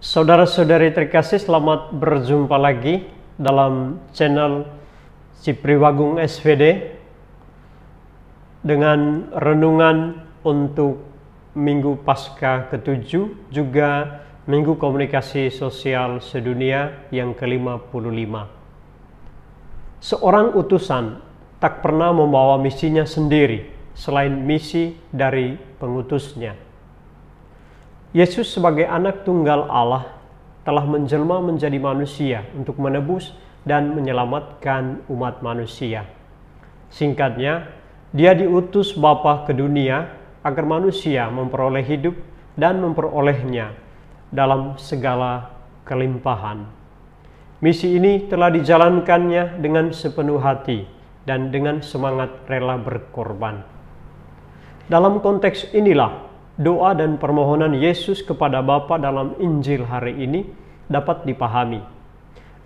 Saudara-saudari terkasih, selamat berjumpa lagi dalam channel Cipriwagung SVD dengan renungan untuk Minggu Pasca ke-7 juga Minggu Komunikasi Sosial Sedunia yang ke-55. Seorang utusan tak pernah membawa misinya sendiri selain misi dari pengutusnya Yesus sebagai anak tunggal Allah telah menjelma menjadi manusia untuk menebus dan menyelamatkan umat manusia. Singkatnya, dia diutus Bapa ke dunia agar manusia memperoleh hidup dan memperolehnya dalam segala kelimpahan. Misi ini telah dijalankannya dengan sepenuh hati dan dengan semangat rela berkorban. Dalam konteks inilah doa dan permohonan Yesus kepada Bapa dalam Injil hari ini dapat dipahami.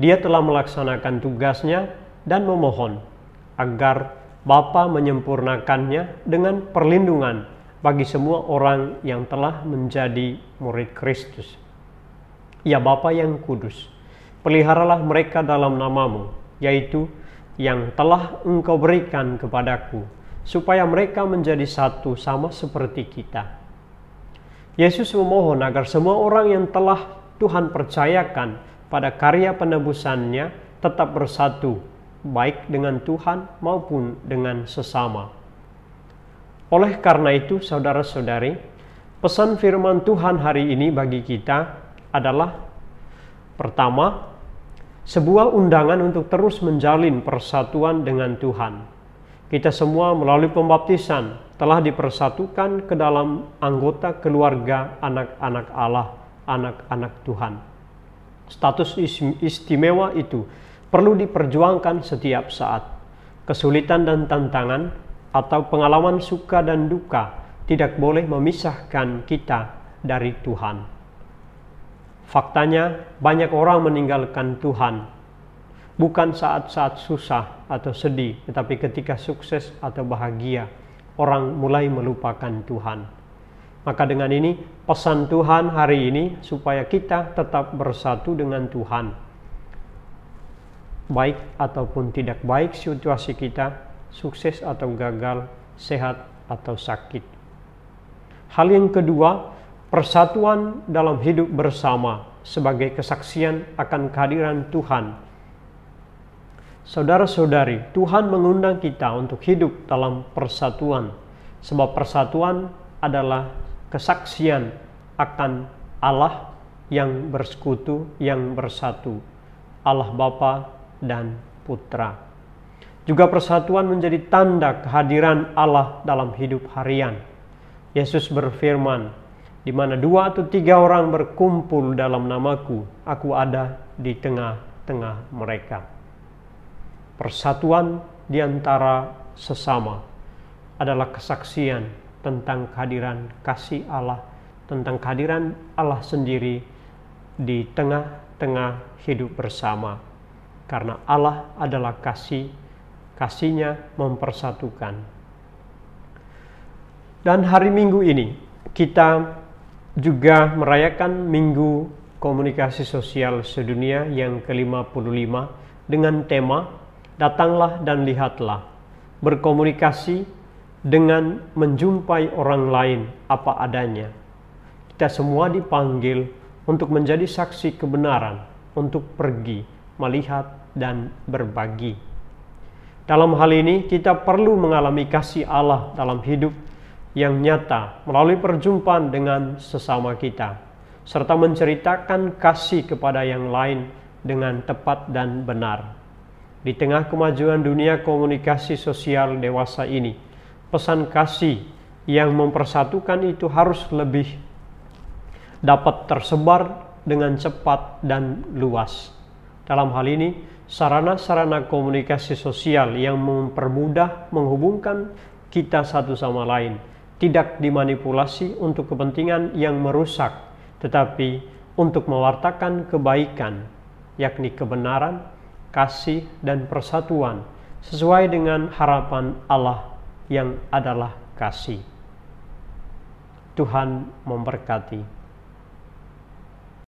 Dia telah melaksanakan tugasnya dan memohon agar Bapa menyempurnakannya dengan perlindungan bagi semua orang yang telah menjadi murid Kristus. Ya Bapa yang kudus, peliharalah mereka dalam namamu, yaitu yang telah engkau berikan kepadaku, supaya mereka menjadi satu sama seperti kita Yesus memohon agar semua orang yang telah Tuhan percayakan pada karya penebusannya tetap bersatu, baik dengan Tuhan maupun dengan sesama. Oleh karena itu, saudara-saudari, pesan firman Tuhan hari ini bagi kita adalah: pertama, sebuah undangan untuk terus menjalin persatuan dengan Tuhan. Kita semua melalui pembaptisan telah dipersatukan ke dalam anggota keluarga anak-anak Allah, anak-anak Tuhan. Status istimewa itu perlu diperjuangkan setiap saat. Kesulitan dan tantangan atau pengalaman suka dan duka tidak boleh memisahkan kita dari Tuhan. Faktanya, banyak orang meninggalkan Tuhan bukan saat-saat susah atau sedih, tetapi ketika sukses atau bahagia orang mulai melupakan Tuhan. Maka dengan ini pesan Tuhan hari ini supaya kita tetap bersatu dengan Tuhan. Baik ataupun tidak baik situasi kita, sukses atau gagal, sehat atau sakit. Hal yang kedua, persatuan dalam hidup bersama sebagai kesaksian akan kehadiran Tuhan Saudara-saudari, Tuhan mengundang kita untuk hidup dalam persatuan, sebab persatuan adalah kesaksian akan Allah yang bersekutu, yang bersatu, Allah Bapa dan Putra. Juga persatuan menjadi tanda kehadiran Allah dalam hidup harian. Yesus berfirman, di mana dua atau tiga orang berkumpul dalam namaku, aku ada di tengah-tengah mereka persatuan di antara sesama adalah kesaksian tentang kehadiran kasih Allah, tentang kehadiran Allah sendiri di tengah-tengah hidup bersama. Karena Allah adalah kasih, kasihnya mempersatukan. Dan hari Minggu ini kita juga merayakan Minggu Komunikasi Sosial Sedunia yang ke-55 dengan tema datanglah dan lihatlah, berkomunikasi dengan menjumpai orang lain apa adanya. Kita semua dipanggil untuk menjadi saksi kebenaran, untuk pergi, melihat, dan berbagi. Dalam hal ini, kita perlu mengalami kasih Allah dalam hidup yang nyata melalui perjumpaan dengan sesama kita, serta menceritakan kasih kepada yang lain dengan tepat dan benar. Di tengah kemajuan dunia komunikasi sosial dewasa ini, pesan kasih yang mempersatukan itu harus lebih dapat tersebar dengan cepat dan luas. Dalam hal ini, sarana-sarana komunikasi sosial yang mempermudah menghubungkan kita satu sama lain tidak dimanipulasi untuk kepentingan yang merusak, tetapi untuk mewartakan kebaikan, yakni kebenaran kasih, dan persatuan sesuai dengan harapan Allah yang adalah kasih. Tuhan memberkati.